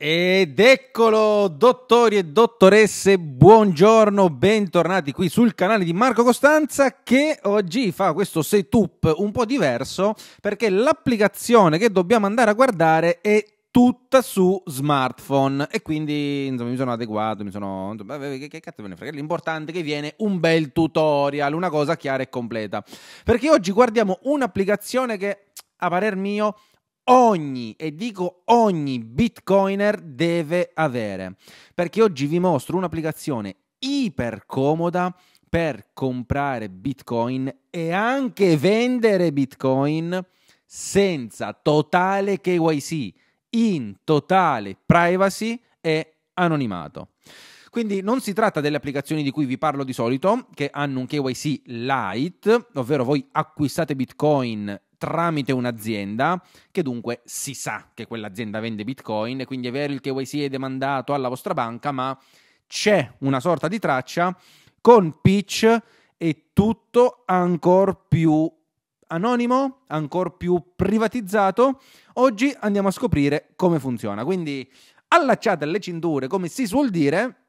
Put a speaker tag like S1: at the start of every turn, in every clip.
S1: Ed eccolo, dottori e dottoresse, buongiorno, bentornati qui sul canale di Marco Costanza che oggi fa questo setup un po' diverso perché l'applicazione che dobbiamo andare a guardare è tutta su smartphone e quindi insomma, mi sono adeguato, mi sono... che cazzo me ne frega, l'importante è che viene un bel tutorial, una cosa chiara e completa. Perché oggi guardiamo un'applicazione che, a parer mio, ogni, e dico ogni bitcoiner deve avere, perché oggi vi mostro un'applicazione iper comoda per comprare bitcoin e anche vendere bitcoin senza totale KYC, in totale privacy e anonimato. Quindi non si tratta delle applicazioni di cui vi parlo di solito, che hanno un KYC light, ovvero voi acquistate Bitcoin tramite un'azienda che dunque si sa che quell'azienda vende bitcoin e quindi è vero il KYC è demandato alla vostra banca, ma c'è una sorta di traccia con pitch e tutto ancora più anonimo, ancora più privatizzato. Oggi andiamo a scoprire come funziona. Quindi allacciate le cinture, come si suol dire,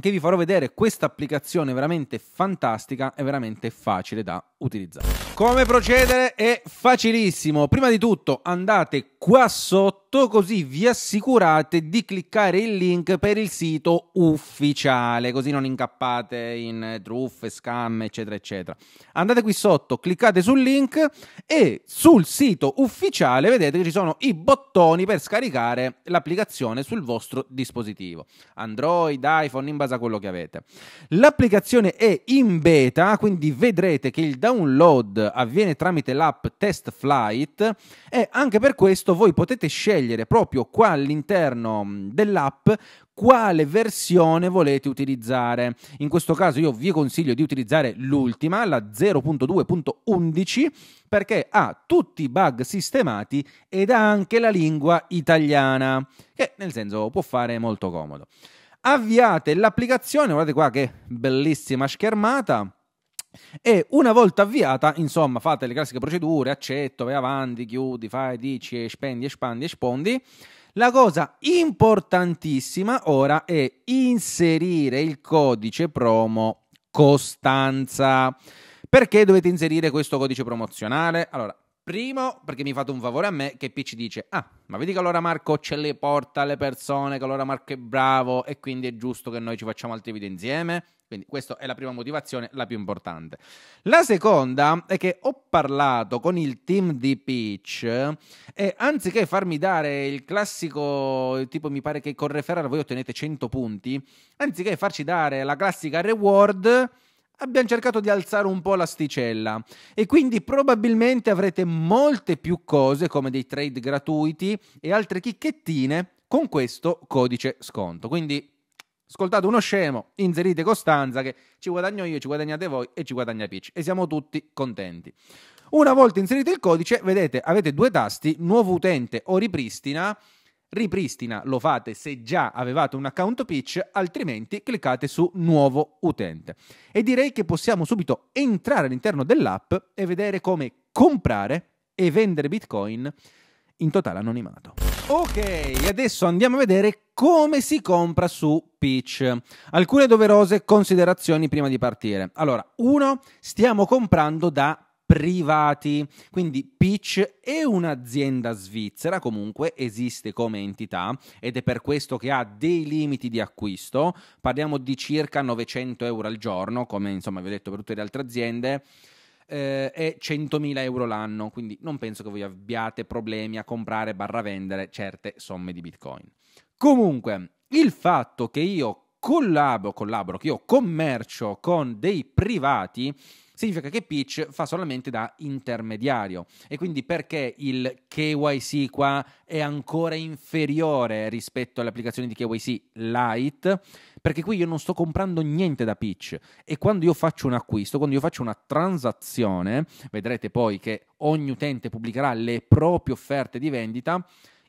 S1: che vi farò vedere questa applicazione veramente fantastica e veramente facile da utilizzare. Come procedere è facilissimo. Prima di tutto andate qua sotto sotto così vi assicurate di cliccare il link per il sito ufficiale, così non incappate in truffe, scam, eccetera, eccetera. Andate qui sotto, cliccate sul link e sul sito ufficiale vedete che ci sono i bottoni per scaricare l'applicazione sul vostro dispositivo, Android, iPhone, in base a quello che avete. L'applicazione è in beta, quindi vedrete che il download avviene tramite l'app Test Flight e anche per questo voi potete scegliere scegliere proprio qua all'interno mm, dell'app quale versione volete utilizzare. In questo caso io vi consiglio di utilizzare l'ultima, la 0.2.11, perché ha tutti i bug sistemati ed ha anche la lingua italiana, che nel senso può fare molto comodo. Avviate l'applicazione, guardate qua che bellissima schermata e una volta avviata, insomma, fate le classiche procedure, accetto, vai avanti, chiudi, fai, dici, spendi, espandi, espondi. La cosa importantissima ora è inserire il codice promo Costanza. Perché dovete inserire questo codice promozionale? Allora, Primo, perché mi fate un favore a me, che Peach dice, ah, ma vedi che allora Marco ce le porta le persone, che allora Marco è bravo e quindi è giusto che noi ci facciamo altri video insieme. Quindi questa è la prima motivazione, la più importante. La seconda è che ho parlato con il team di Peach e anziché farmi dare il classico, tipo mi pare che con referral voi ottenete 100 punti, anziché farci dare la classica reward abbiamo cercato di alzare un po' l'asticella e quindi probabilmente avrete molte più cose come dei trade gratuiti e altre chicchettine con questo codice sconto. Quindi ascoltate uno scemo, inserite Costanza che ci guadagno io, ci guadagnate voi e ci guadagna Peach e siamo tutti contenti. Una volta inserito il codice, vedete, avete due tasti, nuovo utente o ripristina Ripristina lo fate se già avevate un account pitch, altrimenti cliccate su nuovo utente. E direi che possiamo subito entrare all'interno dell'app e vedere come comprare e vendere Bitcoin in totale anonimato. Ok, adesso andiamo a vedere come si compra su Pitch. Alcune doverose considerazioni prima di partire. Allora, uno, stiamo comprando da privati. Quindi Pitch è un'azienda svizzera, comunque esiste come entità ed è per questo che ha dei limiti di acquisto. Parliamo di circa 900 euro al giorno, come insomma vi ho detto per tutte le altre aziende. Eh, e 100.000 euro l'anno, quindi non penso che voi abbiate problemi a comprare barra vendere certe somme di bitcoin. Comunque, il fatto che io collaboro, collaboro, che io commercio con dei privati, significa che Pitch fa solamente da intermediario e quindi perché il KYC qua è ancora inferiore rispetto alle applicazioni di KYC Lite? Perché qui io non sto comprando niente da Pitch e quando io faccio un acquisto, quando io faccio una transazione, vedrete poi che ogni utente pubblicherà le proprie offerte di vendita,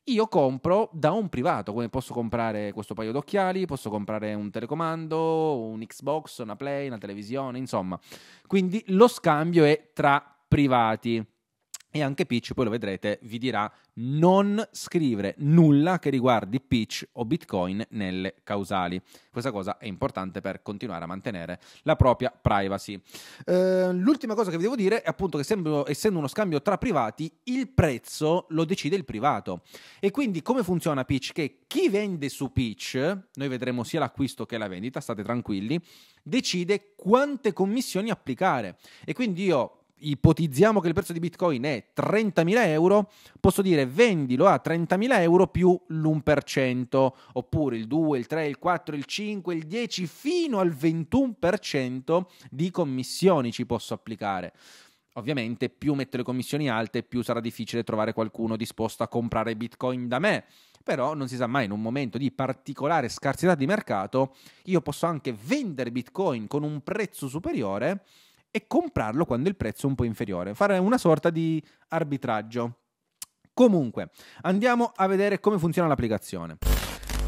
S1: io compro da un privato, come posso comprare questo paio d'occhiali, posso comprare un telecomando, un Xbox, una Play, una televisione, insomma. Quindi lo scambio è tra privati. E anche Peach, poi lo vedrete, vi dirà non scrivere nulla che riguardi Peach o Bitcoin nelle causali. Questa cosa è importante per continuare a mantenere la propria privacy. Eh, l'ultima cosa che vi devo dire è appunto che sembro, essendo uno scambio tra privati, il prezzo lo decide il privato. E quindi come funziona Peach? Che chi vende su Peach, noi vedremo sia l'acquisto che la vendita, state tranquilli, decide quante commissioni applicare. E quindi io ipotizziamo che il prezzo di Bitcoin è 30.000 euro, posso dire vendilo a 30.000 euro più l'1%, oppure il 2, il 3, il 4, il 5, il 10, fino al 21% di commissioni ci posso applicare. Ovviamente più metto le commissioni alte, più sarà difficile trovare qualcuno disposto a comprare Bitcoin da me. Però non si sa mai, in un momento di particolare scarsità di mercato, io posso anche vendere Bitcoin con un prezzo superiore e comprarlo quando il prezzo è un po' inferiore, fare una sorta di arbitraggio. Comunque, andiamo a vedere come funziona l'applicazione.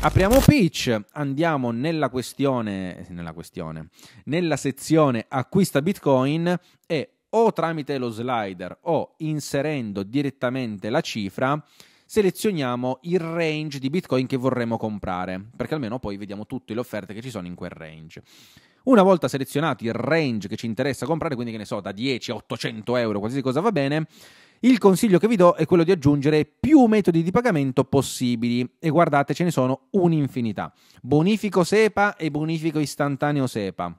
S1: Apriamo Pitch, andiamo nella questione, nella questione, nella sezione acquista Bitcoin e o tramite lo slider o inserendo direttamente la cifra selezioniamo il range di Bitcoin che vorremmo comprare, perché almeno poi vediamo tutte le offerte che ci sono in quel range. Una volta selezionati il range che ci interessa comprare, quindi che ne so, da 10 a 800 euro, qualsiasi cosa va bene, il consiglio che vi do è quello di aggiungere più metodi di pagamento possibili e guardate ce ne sono un'infinità. Bonifico SEPA e bonifico istantaneo SEPA.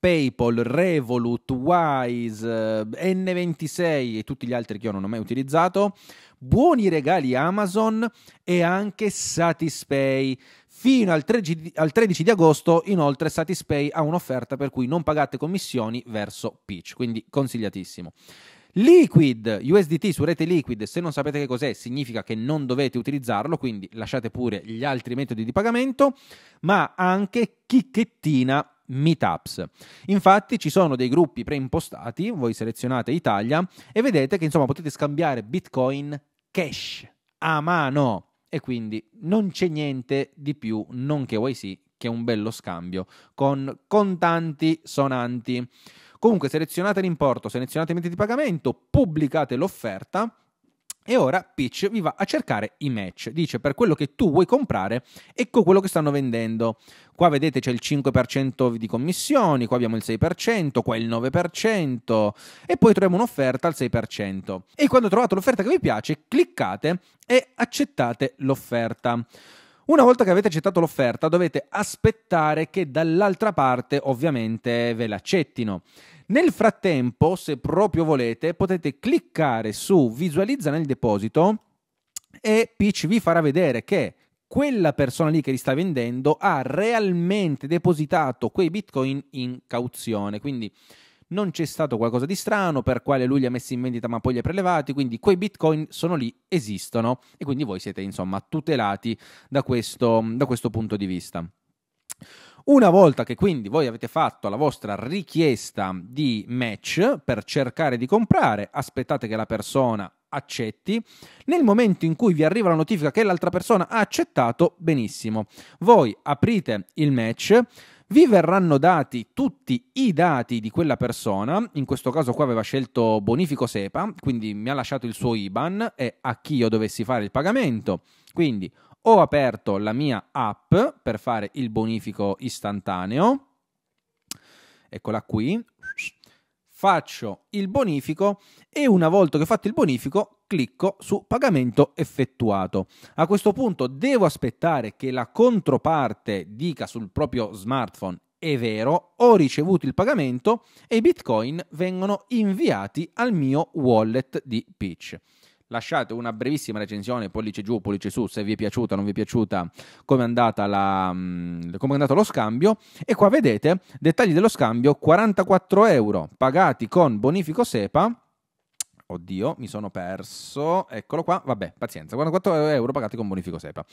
S1: PayPal, Revolut, Wise, eh, N26 e tutti gli altri che io non ho mai utilizzato, buoni regali Amazon e anche Satispay. Fino al, 13, al 13 di agosto, inoltre, Satispay ha un'offerta per cui non pagate commissioni verso Pitch, quindi consigliatissimo. Liquid, USDT su rete Liquid, se non sapete che cos'è significa che non dovete utilizzarlo, quindi lasciate pure gli altri metodi di pagamento, ma anche Chicchettina meetups. Infatti ci sono dei gruppi preimpostati, voi selezionate Italia e vedete che insomma potete scambiare Bitcoin cash a mano e quindi non c'è niente di più non KYC che un bello scambio con contanti sonanti. Comunque selezionate l'importo, selezionate i metodi di pagamento, pubblicate l'offerta e ora Peach vi va a cercare i match. Dice per quello che tu vuoi comprare, ecco quello che stanno vendendo. Qua vedete c'è il 5% di commissioni, qua abbiamo il 6%, qua il 9% e poi troviamo un'offerta al 6%. E quando trovate l'offerta che vi piace, cliccate e accettate l'offerta. Una volta che avete accettato l'offerta dovete aspettare che dall'altra parte ovviamente ve l'accettino. Nel frattempo, se proprio volete, potete cliccare su visualizza nel deposito e Pitch vi farà vedere che quella persona lì che li sta vendendo ha realmente depositato quei bitcoin in cauzione. Quindi non c'è stato qualcosa di strano per quale lui li ha messi in vendita ma poi li ha prelevati, quindi quei bitcoin sono lì, esistono e quindi voi siete insomma tutelati da questo, da questo punto di vista. Una volta che quindi voi avete fatto la vostra richiesta di match per cercare di comprare, aspettate che la persona accetti. Nel momento in cui vi arriva la notifica che l'altra persona ha accettato, benissimo. Voi aprite il match vi verranno dati tutti i dati di quella persona, in questo caso qua aveva scelto Bonifico Sepa, quindi mi ha lasciato il suo IBAN e a chi io dovessi fare il pagamento, quindi ho aperto la mia app per fare il bonifico istantaneo, eccola qui, faccio il bonifico e una volta che ho fatto il bonifico clicco su pagamento effettuato. A questo punto devo aspettare che la controparte dica sul proprio smartphone è vero, ho ricevuto il pagamento e i bitcoin vengono inviati al mio wallet di Peach lasciate una brevissima recensione, pollice giù, pollice su, se vi è piaciuta, o non vi è piaciuta, come è, mm, come è andato lo scambio. E qua vedete, dettagli dello scambio, 44 euro pagati con bonifico SEPA. Oddio, mi sono perso. Eccolo qua. Vabbè, pazienza. 44 euro pagati con bonifico SEPA.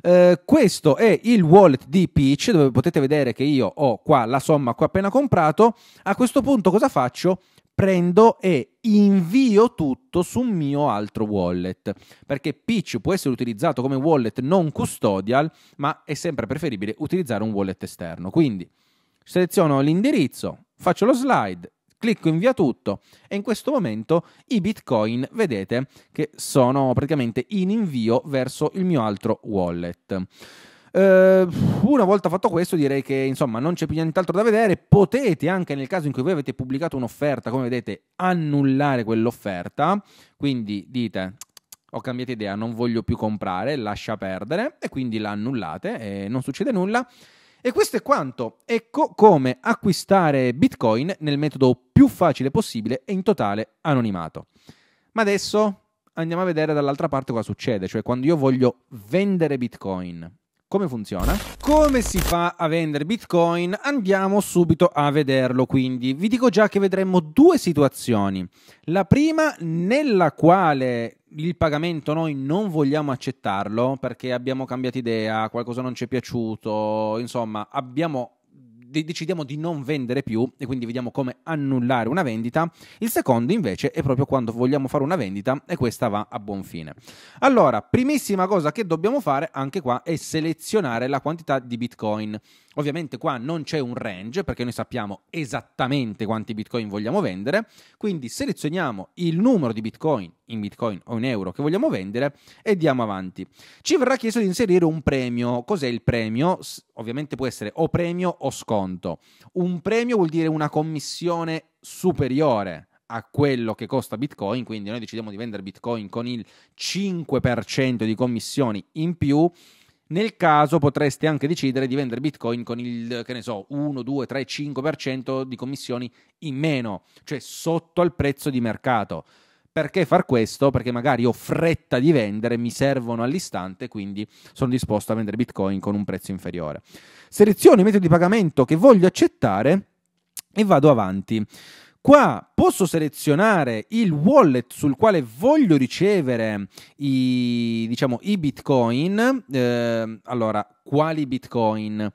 S1: Eh, questo è il wallet di Peach, dove potete vedere che io ho qua la somma che ho appena comprato. A questo punto cosa faccio? prendo e invio tutto su un mio altro wallet, perché Peach può essere utilizzato come wallet non custodial, ma è sempre preferibile utilizzare un wallet esterno. Quindi seleziono l'indirizzo, faccio lo slide, clicco invia tutto e in questo momento i bitcoin vedete che sono praticamente in invio verso il mio altro wallet. Eh, una volta fatto questo, direi che insomma non c'è più nient'altro da vedere. Potete anche nel caso in cui voi avete pubblicato un'offerta, come vedete, annullare quell'offerta. Quindi dite ho cambiato idea, non voglio più comprare, lascia perdere e quindi la annullate e non succede nulla. E questo è quanto. Ecco come acquistare Bitcoin nel metodo più facile possibile e in totale anonimato. Ma adesso andiamo a vedere dall'altra parte cosa succede, cioè quando io voglio vendere Bitcoin come funziona. Come si fa a vendere Bitcoin? Andiamo subito a vederlo quindi. Vi dico già che vedremo due situazioni. La prima nella quale il pagamento noi non vogliamo accettarlo perché abbiamo cambiato idea, qualcosa non ci è piaciuto, insomma abbiamo decidiamo di non vendere più e quindi vediamo come annullare una vendita. Il secondo invece è proprio quando vogliamo fare una vendita e questa va a buon fine. Allora, primissima cosa che dobbiamo fare anche qua è selezionare la quantità di bitcoin. Ovviamente qua non c'è un range perché noi sappiamo esattamente quanti bitcoin vogliamo vendere, quindi selezioniamo il numero di bitcoin in bitcoin o in euro che vogliamo vendere e diamo avanti. Ci verrà chiesto di inserire un premio. Cos'è il premio? ovviamente può essere o premio o sconto. Un premio vuol dire una commissione superiore a quello che costa Bitcoin, quindi noi decidiamo di vendere Bitcoin con il 5% di commissioni in più. Nel caso potreste anche decidere di vendere Bitcoin con il, che ne so, 1, 2, 3, 5% di commissioni in meno, cioè sotto al prezzo di mercato. Perché far questo? Perché magari ho fretta di vendere, mi servono all'istante, quindi sono disposto a vendere Bitcoin con un prezzo inferiore. Seleziono i metodi di pagamento che voglio accettare e vado avanti. Qua posso selezionare il wallet sul quale voglio ricevere i, diciamo, i bitcoin. Eh, allora, quali bitcoin?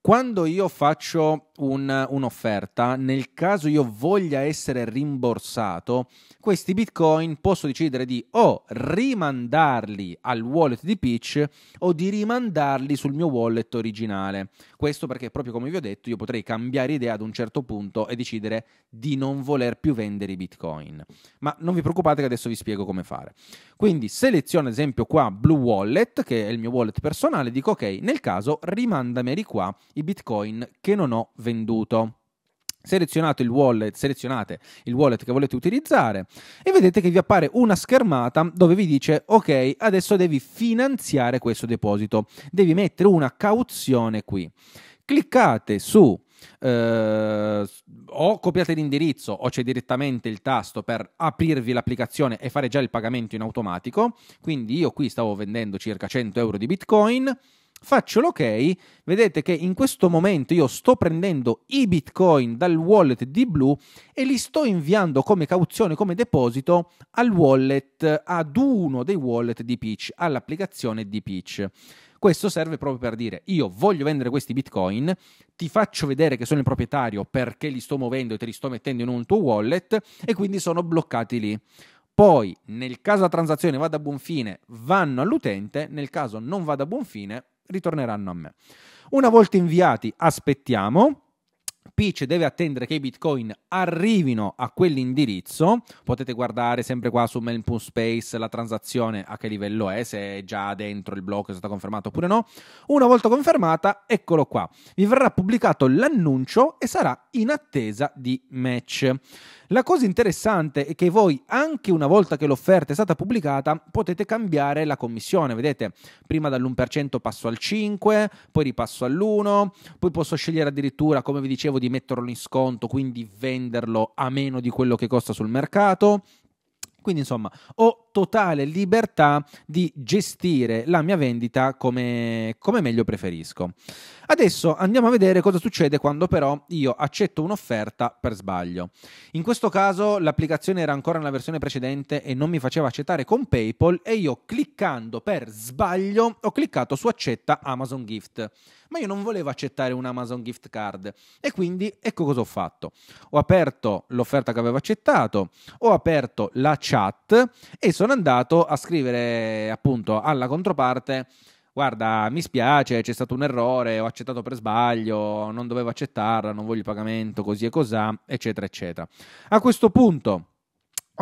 S1: Quando io faccio un, un'offerta, nel caso io voglia essere rimborsato, questi bitcoin posso decidere di o rimandarli al wallet di Peach o di rimandarli sul mio wallet originale. Questo perché proprio come vi ho detto io potrei cambiare idea ad un certo punto e decidere di non voler più vendere i bitcoin. Ma non vi preoccupate che adesso vi spiego come fare. Quindi seleziono ad esempio qua Blue Wallet, che è il mio wallet personale, dico ok, nel caso rimandameli qua i bitcoin che non ho venduto venduto. Selezionate il, wallet, selezionate il wallet, che volete utilizzare e vedete che vi appare una schermata dove vi dice ok adesso devi finanziare questo deposito, devi mettere una cauzione qui. Cliccate su eh, o copiate l'indirizzo o c'è direttamente il tasto per aprirvi l'applicazione e fare già il pagamento in automatico. Quindi io qui stavo vendendo circa 100 euro di bitcoin faccio l'ok, vedete che in questo momento io sto prendendo i bitcoin dal wallet di Blue e li sto inviando come cauzione, come deposito al wallet, ad uno dei wallet di Peach, all'applicazione di Peach. Questo serve proprio per dire io voglio vendere questi bitcoin, ti faccio vedere che sono il proprietario perché li sto muovendo e te li sto mettendo in un tuo wallet e quindi sono bloccati lì. Poi, nel caso la transazione vada a buon fine, vanno all'utente, nel caso non vada a buon fine, ritorneranno a me. Una volta inviati, aspettiamo Peach deve attendere che i bitcoin arrivino a quell'indirizzo. Potete guardare sempre qua su Melpoon Space la transazione a che livello è, se è già dentro il blocco, se è stata confermata oppure no. Una volta confermata, eccolo qua. Vi verrà pubblicato l'annuncio e sarà in attesa di match. La cosa interessante è che voi, anche una volta che l'offerta è stata pubblicata, potete cambiare la commissione. Vedete, prima dall'1% passo al 5, poi ripasso all'1, poi posso scegliere addirittura, come vi dicevo, di metterlo in sconto, quindi venderlo a meno di quello che costa sul mercato. Quindi insomma ho totale libertà di gestire la mia vendita come, come meglio preferisco. Adesso andiamo a vedere cosa succede quando però io accetto un'offerta per sbaglio. In questo caso l'applicazione era ancora nella versione precedente e non mi faceva accettare con PayPal e io cliccando per sbaglio ho cliccato su accetta Amazon Gift. Ma io non volevo accettare un Amazon Gift Card e quindi ecco cosa ho fatto. Ho aperto l'offerta che avevo accettato, ho aperto la chat e sono andato a scrivere appunto alla controparte guarda, mi spiace, c'è stato un errore, ho accettato per sbaglio, non dovevo accettarla, non voglio il pagamento, così e cos'ha, eccetera, eccetera. A questo punto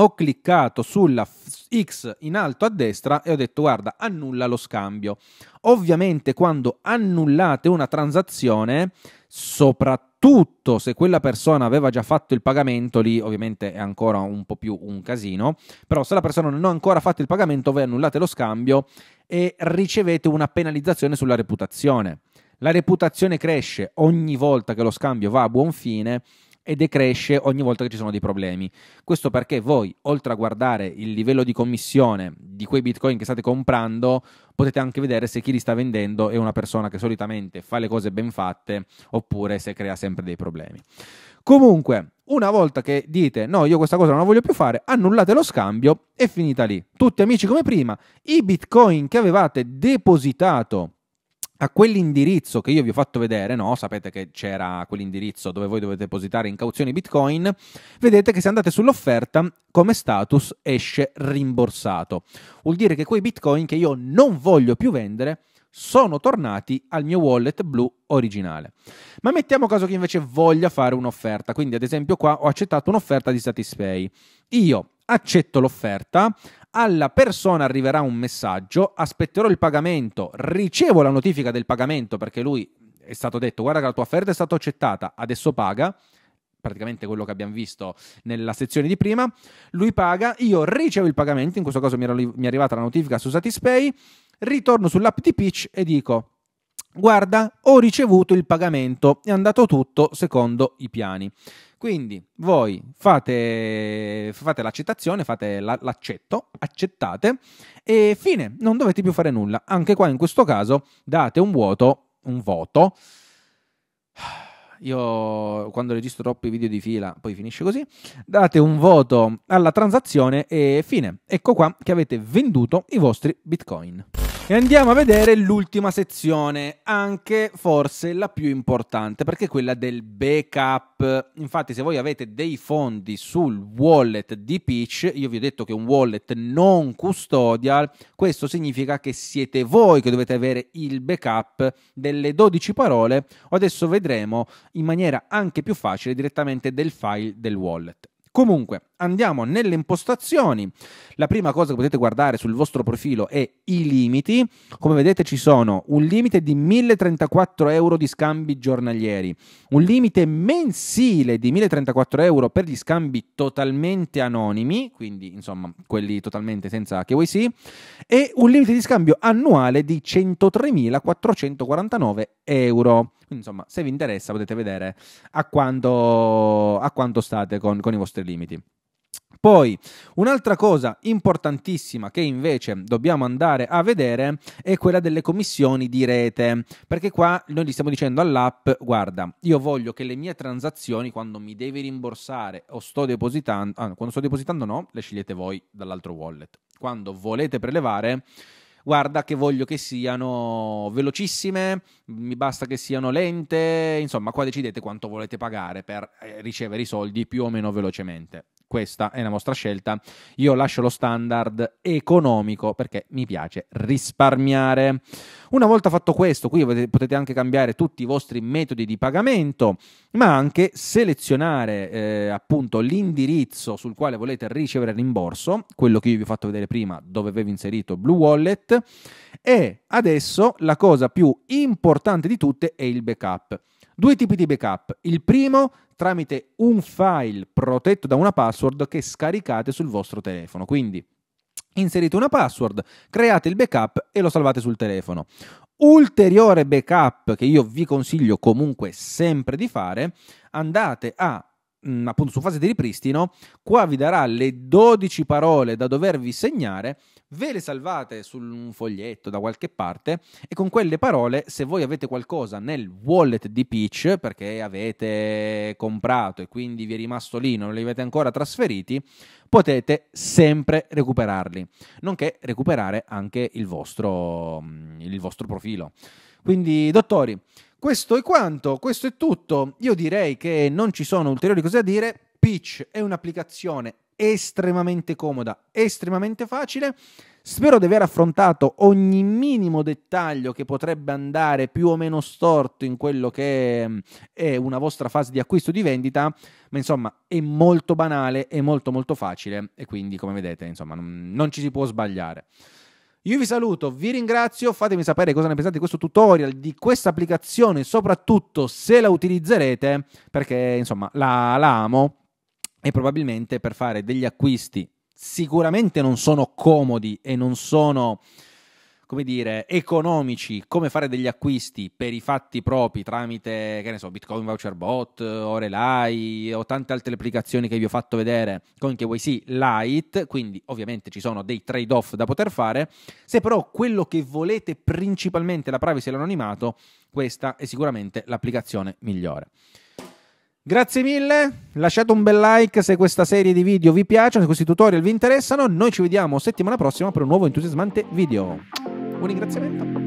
S1: ho cliccato sulla X in alto a destra e ho detto guarda annulla lo scambio. Ovviamente quando annullate una transazione, soprattutto se quella persona aveva già fatto il pagamento, lì ovviamente è ancora un po' più un casino, però se la persona non ha ancora fatto il pagamento, voi annullate lo scambio e ricevete una penalizzazione sulla reputazione. La reputazione cresce ogni volta che lo scambio va a buon fine e decresce ogni volta che ci sono dei problemi. Questo perché voi, oltre a guardare il livello di commissione di quei bitcoin che state comprando, potete anche vedere se chi li sta vendendo è una persona che solitamente fa le cose ben fatte oppure se crea sempre dei problemi. Comunque, una volta che dite no, io questa cosa non la voglio più fare, annullate lo scambio e finita lì. Tutti amici come prima, i bitcoin che avevate depositato a quell'indirizzo che io vi ho fatto vedere, no? Sapete che c'era quell'indirizzo dove voi dovete depositare in cauzione Bitcoin, vedete che se andate sull'offerta come status esce rimborsato. Vuol dire che quei Bitcoin che io non voglio più vendere sono tornati al mio wallet blu originale. Ma mettiamo caso che invece voglia fare un'offerta, quindi ad esempio qua ho accettato un'offerta di Satispay. Io accetto l'offerta, alla persona arriverà un messaggio, aspetterò il pagamento, ricevo la notifica del pagamento perché lui è stato detto guarda che la tua offerta è stata accettata, adesso paga, praticamente quello che abbiamo visto nella sezione di prima, lui paga, io ricevo il pagamento, in questo caso mi, è arrivata la notifica su Satispay, ritorno sull'app di Pitch e dico guarda, ho ricevuto il pagamento, è andato tutto secondo i piani. Quindi voi fate, fate la fate la, l'accetto, accettate e fine, non dovete più fare nulla. Anche qua in questo caso date un vuoto, un voto io quando registro troppi video di fila, poi finisce così. Date un voto alla transazione e fine. Ecco qua che avete venduto i vostri bitcoin. E andiamo a vedere l'ultima sezione, anche forse la più importante, perché è quella del backup. Infatti, se voi avete dei fondi sul wallet di Peach, io vi ho detto che è un wallet non custodial, questo significa che siete voi che dovete avere il backup delle 12 parole. Adesso vedremo in maniera anche più facile direttamente del file del wallet. Comunque, andiamo nelle impostazioni. La prima cosa che potete guardare sul vostro profilo è i limiti. Come vedete ci sono un limite di 1034 euro di scambi giornalieri, un limite mensile di 1034 euro per gli scambi totalmente anonimi, quindi insomma quelli totalmente senza KYC, e un limite di scambio annuale di 103.449 euro. Quindi, insomma, se vi interessa potete vedere a quanto, a quanto state con, con i vostri limiti. Poi un'altra cosa importantissima che invece dobbiamo andare a vedere è quella delle commissioni di rete, perché qua noi gli stiamo dicendo all'app guarda, io voglio che le mie transazioni quando mi devi rimborsare o sto depositando, ah, quando sto depositando no, le scegliete voi dall'altro wallet. Quando volete prelevare guarda che voglio che siano velocissime, mi basta che siano lente, insomma qua decidete quanto volete pagare per eh, ricevere i soldi più o meno velocemente. Questa è la vostra scelta. Io lascio lo standard economico perché mi piace risparmiare. Una volta fatto questo, qui potete anche cambiare tutti i vostri metodi di pagamento, ma anche selezionare eh, appunto l'indirizzo sul quale volete ricevere il rimborso, quello che io vi ho fatto vedere prima dove avevo inserito Blue Wallet e adesso la cosa più importante di tutte è il backup. Due tipi di backup. Il primo tramite un file protetto da una password che scaricate sul vostro telefono. Quindi inserite una password, create il backup e lo salvate sul telefono. Ulteriore backup che io vi consiglio comunque sempre di fare, andate a mh, mm, appunto su fase di ripristino, qua vi darà le 12 parole da dovervi segnare, ve le salvate su un foglietto da qualche parte e con quelle parole, se voi avete qualcosa nel wallet di Peach perché avete comprato e quindi vi è rimasto lì, non li avete ancora trasferiti, potete sempre recuperarli, nonché recuperare anche il vostro, mm, il vostro profilo. Quindi, dottori, questo è quanto, questo è tutto. Io direi che non ci sono ulteriori cose da dire. Pitch è un'applicazione estremamente comoda, estremamente facile. Spero di aver affrontato ogni minimo dettaglio che potrebbe andare più o meno storto in quello che mm, è una vostra fase di acquisto di vendita, ma insomma è molto banale, è molto molto facile e quindi come vedete insomma non ci si può sbagliare. Io vi saluto, vi ringrazio, fatemi sapere cosa ne pensate di questo tutorial, di questa applicazione, soprattutto se la utilizzerete, perché insomma la, la amo e probabilmente per fare degli acquisti sicuramente non sono comodi e non sono come dire, economici, come fare degli acquisti per i fatti propri tramite, che ne so, Bitcoin Voucher Bot, Orelai o tante altre applicazioni che vi ho fatto vedere con KYC Lite, quindi ovviamente ci sono dei trade-off da poter fare, se però quello che volete principalmente la privacy e l'anonimato, questa è sicuramente l'applicazione migliore. Grazie mille, lasciate un bel like se questa serie di video vi piacciono, se questi tutorial vi interessano, noi ci vediamo settimana prossima per un nuovo entusiasmante video. Buon ringraziamento.